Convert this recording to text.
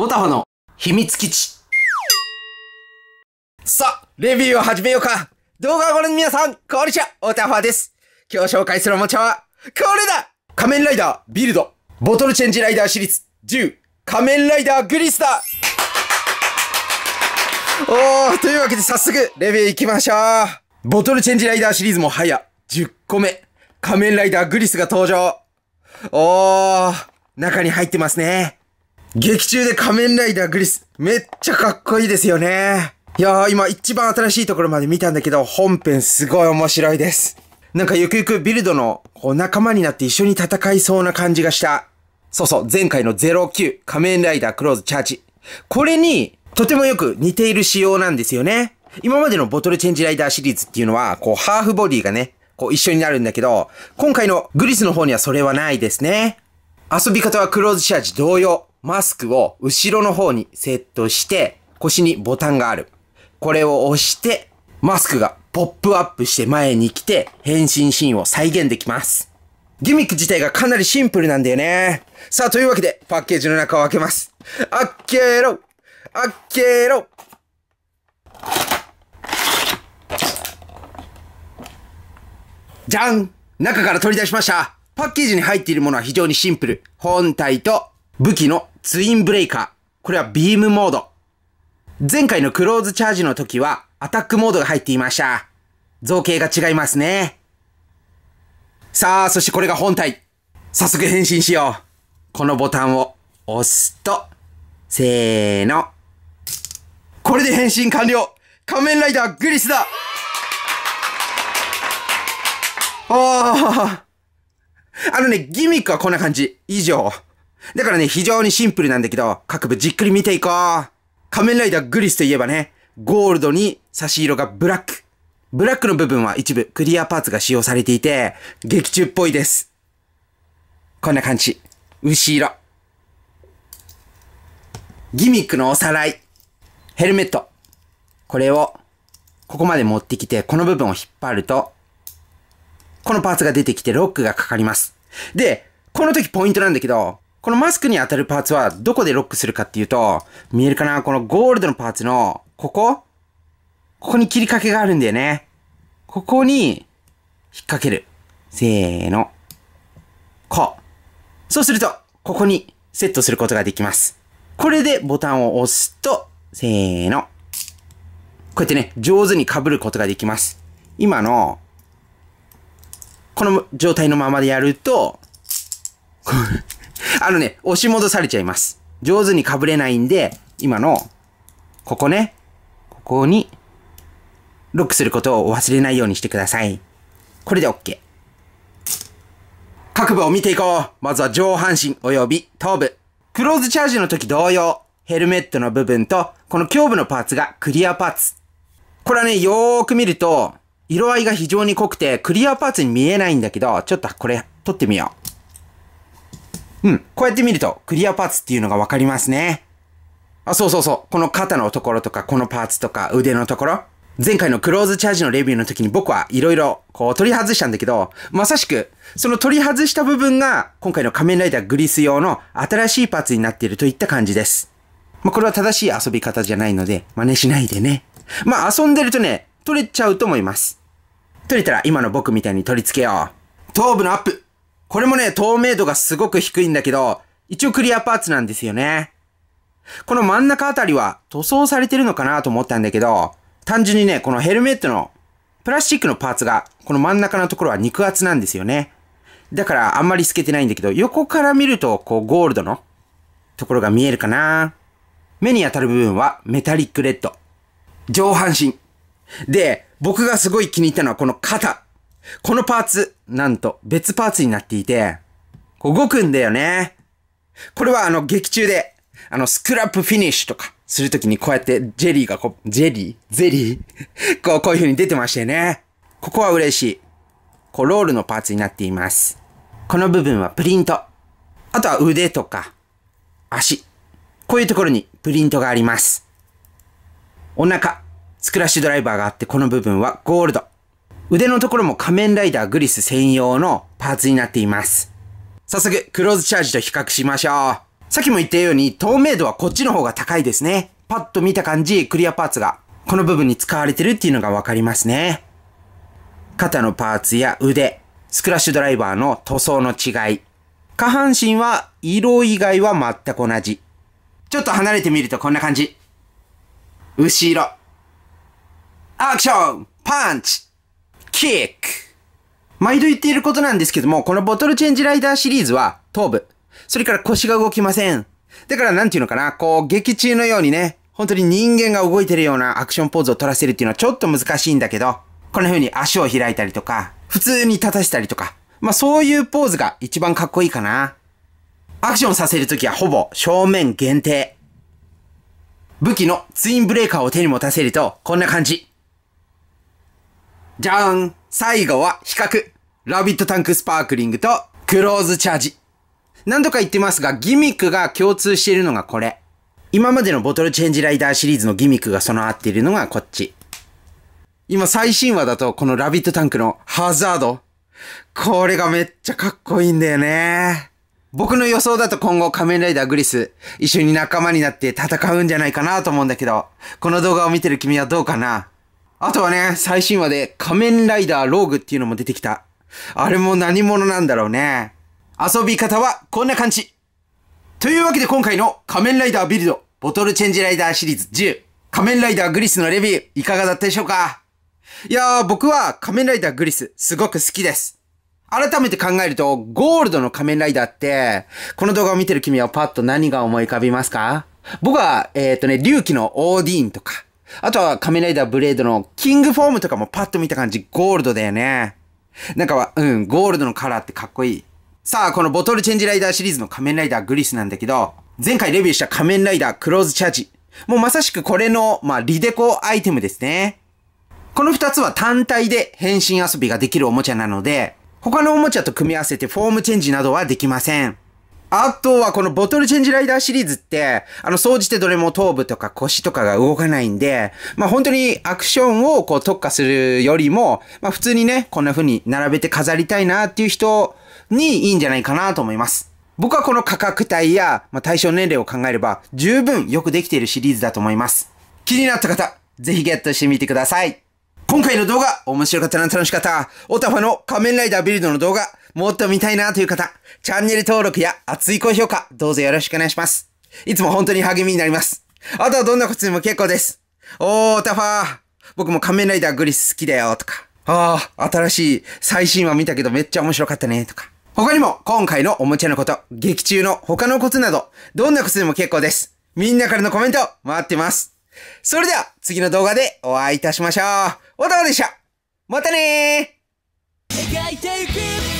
オタフの秘密基地。さあ、レビューを始めようか。動画をご覧の皆さん、こんにちは、オタファです。今日紹介するおもちゃは、これだ仮面ライダービルド、ボトルチェンジライダーシリーズ、10、仮面ライダーグリスだおー、というわけで早速、レビュー行きましょう。ボトルチェンジライダーシリーズも早、10個目。仮面ライダーグリスが登場。おー、中に入ってますね。劇中で仮面ライダーグリス、めっちゃかっこいいですよね。いやー、今一番新しいところまで見たんだけど、本編すごい面白いです。なんかゆくゆくビルドのこう仲間になって一緒に戦いそうな感じがした。そうそう、前回の09、仮面ライダークローズチャーチ。これに、とてもよく似ている仕様なんですよね。今までのボトルチェンジライダーシリーズっていうのは、こう、ハーフボディがね、こう一緒になるんだけど、今回のグリスの方にはそれはないですね。遊び方はクローズチャージ同様、マスクを後ろの方にセットして、腰にボタンがある。これを押して、マスクがポップアップして前に来て、変身シーンを再現できます。ギミック自体がかなりシンプルなんだよね。さあ、というわけで、パッケージの中を開けます。開けろ開けろじゃん中から取り出しましたパッケージに入っているものは非常にシンプル。本体と武器のツインブレイカー。これはビームモード。前回のクローズチャージの時はアタックモードが入っていました。造形が違いますね。さあ、そしてこれが本体。早速変身しよう。このボタンを押すと、せーの。これで変身完了仮面ライダーグリスだああ。あのね、ギミックはこんな感じ。以上。だからね、非常にシンプルなんだけど、各部じっくり見ていこう。仮面ライダーグリスといえばね、ゴールドに差し色がブラック。ブラックの部分は一部クリアパーツが使用されていて、劇中っぽいです。こんな感じ。後ろ。ギミックのおさらい。ヘルメット。これを、ここまで持ってきて、この部分を引っ張ると、このパーツが出てきてロックがかかります。で、この時ポイントなんだけど、このマスクに当たるパーツはどこでロックするかっていうと、見えるかなこのゴールドのパーツの、ここここに切りかけがあるんだよね。ここに、引っ掛ける。せーの。こう。そうすると、ここにセットすることができます。これでボタンを押すと、せーの。こうやってね、上手に被ることができます。今の、この状態のままでやると、あのね、押し戻されちゃいます。上手に被れないんで、今の、ここね、ここに、ロックすることを忘れないようにしてください。これで OK。各部を見ていこう。まずは上半身及び頭部。クローズチャージの時同様、ヘルメットの部分と、この胸部のパーツがクリアパーツ。これはね、よーく見ると、色合いが非常に濃くて、クリアパーツに見えないんだけど、ちょっとこれ、撮ってみよう。うん。こうやって見ると、クリアパーツっていうのがわかりますね。あ、そうそうそう。この肩のところとか、このパーツとか、腕のところ。前回のクローズチャージのレビューの時に僕はいろいろこう取り外したんだけど、まさしく、その取り外した部分が今回の仮面ライダーグリス用の新しいパーツになっているといった感じです。まあ、これは正しい遊び方じゃないので、真似しないでね。まあ、遊んでるとね、取れちゃうと思います。取れたら今の僕みたいに取り付けよう。頭部のアップこれもね、透明度がすごく低いんだけど、一応クリアパーツなんですよね。この真ん中あたりは塗装されてるのかなと思ったんだけど、単純にね、このヘルメットのプラスチックのパーツが、この真ん中のところは肉厚なんですよね。だからあんまり透けてないんだけど、横から見ると、こうゴールドのところが見えるかな目に当たる部分はメタリックレッド。上半身。で、僕がすごい気に入ったのはこの肩。このパーツ、なんと別パーツになっていて、こう動くんだよね。これはあの劇中で、あのスクラップフィニッシュとかするときにこうやってジェリーがこう、ジェリーゼリー こう、こういう風に出てましたよね。ここは嬉しい。こうロールのパーツになっています。この部分はプリント。あとは腕とか、足。こういうところにプリントがあります。お腹、スクラッシュドライバーがあってこの部分はゴールド。腕のところも仮面ライダーグリス専用のパーツになっています。早速、クローズチャージと比較しましょう。さっきも言ったように、透明度はこっちの方が高いですね。パッと見た感じ、クリアパーツが、この部分に使われてるっていうのがわかりますね。肩のパーツや腕、スクラッシュドライバーの塗装の違い。下半身は色以外は全く同じ。ちょっと離れてみるとこんな感じ。後ろ。アクションパンチキック毎度言っていることなんですけども、このボトルチェンジライダーシリーズは、頭部。それから腰が動きません。だからなんていうのかな、こう、劇中のようにね、本当に人間が動いてるようなアクションポーズを取らせるっていうのはちょっと難しいんだけど、こんな風に足を開いたりとか、普通に立たせたりとか、まあそういうポーズが一番かっこいいかな。アクションさせるときはほぼ正面限定。武器のツインブレーカーを手に持たせると、こんな感じ。じゃーん最後は比較ラビットタンクスパークリングとクローズチャージ。何度か言ってますが、ギミックが共通しているのがこれ。今までのボトルチェンジライダーシリーズのギミックが備わっているのがこっち。今最新話だとこのラビットタンクのハザード。これがめっちゃかっこいいんだよね。僕の予想だと今後仮面ライダーグリス、一緒に仲間になって戦うんじゃないかなと思うんだけど、この動画を見てる君はどうかなあとはね、最新話で仮面ライダーローグっていうのも出てきた。あれも何者なんだろうね。遊び方はこんな感じ。というわけで今回の仮面ライダービルド、ボトルチェンジライダーシリーズ10、仮面ライダーグリスのレビュー、いかがだったでしょうかいやー、僕は仮面ライダーグリス、すごく好きです。改めて考えると、ゴールドの仮面ライダーって、この動画を見てる君はパッと何が思い浮かびますか僕は、えっ、ー、とね、隆起のオーディーンとか、あとは仮面ライダーブレードのキングフォームとかもパッと見た感じゴールドだよね。なんかは、うん、ゴールドのカラーってかっこいい。さあ、このボトルチェンジライダーシリーズの仮面ライダーグリスなんだけど、前回レビューした仮面ライダークローズチャージ。もうまさしくこれの、まあ、リデコアイテムですね。この二つは単体で変身遊びができるおもちゃなので、他のおもちゃと組み合わせてフォームチェンジなどはできません。あとはこのボトルチェンジライダーシリーズって、あの、総じてどれも頭部とか腰とかが動かないんで、まあ本当にアクションをこう特化するよりも、まあ普通にね、こんな風に並べて飾りたいなっていう人にいいんじゃないかなと思います。僕はこの価格帯や、まあ、対象年齢を考えれば十分よくできているシリーズだと思います。気になった方、ぜひゲットしてみてください。今回の動画、面白かったな、楽しかった。オタファの仮面ライダービルドの動画、もっと見たいなという方、チャンネル登録や熱い高評価、どうぞよろしくお願いします。いつも本当に励みになります。あとはどんなことでも結構です。おー、タファー。僕も仮面ライダーグリス好きだよ、とか。ああ、新しい最新話見たけどめっちゃ面白かったね、とか。他にも、今回のおもちゃのこと、劇中の他のコツなど、どんなコツでも結構です。みんなからのコメント、待ってます。それでは、次の動画でお会いいたしましょう。おたわでした。またねー